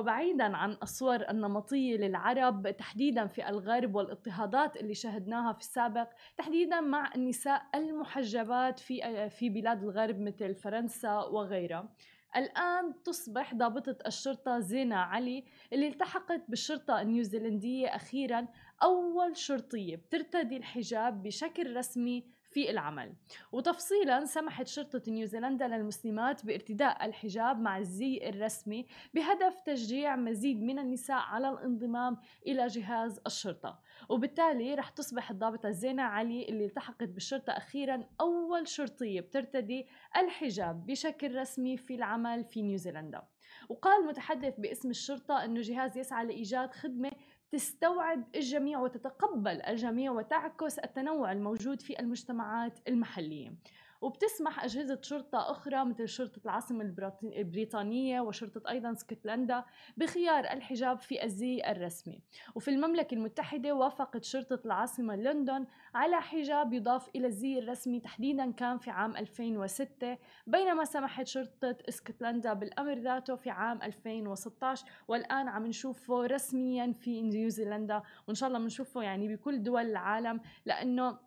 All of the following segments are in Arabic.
وبعيدا عن الصور النمطية للعرب تحديدا في الغرب والاضطهادات اللي شهدناها في السابق تحديدا مع النساء المحجبات في في بلاد الغرب مثل فرنسا وغيرها الآن تصبح ضابطة الشرطة زينة علي اللي التحقت بالشرطة النيوزيلندية أخيرا أول شرطية بترتدي الحجاب بشكل رسمي في العمل وتفصيلا سمحت شرطة نيوزيلندا للمسلمات بارتداء الحجاب مع الزي الرسمي بهدف تشجيع مزيد من النساء على الانضمام إلى جهاز الشرطة وبالتالي رح تصبح الضابطة زينة علي اللي التحقت بالشرطة أخيرا أول شرطية بترتدي الحجاب بشكل رسمي في العمل في نيوزيلندا وقال متحدث باسم الشرطة أنه جهاز يسعى لإيجاد خدمة تستوعب الجميع وتتقبل الجميع وتعكس التنوع الموجود في المجتمعات المحليه وبتسمح أجهزة شرطة أخرى مثل شرطة العاصمة البريطانية وشرطة أيضا اسكتلندا بخيار الحجاب في الزي الرسمي وفي المملكة المتحدة وافقت شرطة العاصمة لندن على حجاب يضاف إلى الزي الرسمي تحديدا كان في عام 2006 بينما سمحت شرطة اسكتلندا بالأمر ذاته في عام 2016 والآن عم نشوفه رسميا في نيوزيلندا وإن شاء الله بنشوفه يعني بكل دول العالم لأنه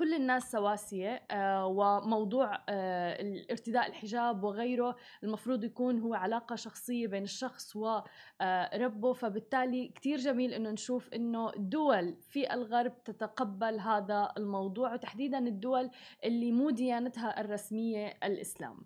كل الناس سواسية آه، وموضوع آه، ارتداء الحجاب وغيره المفروض يكون هو علاقة شخصية بين الشخص وربه آه، فبالتالي كتير جميل انه نشوف انه دول في الغرب تتقبل هذا الموضوع وتحديدا الدول اللي مو ديانتها الرسمية الإسلام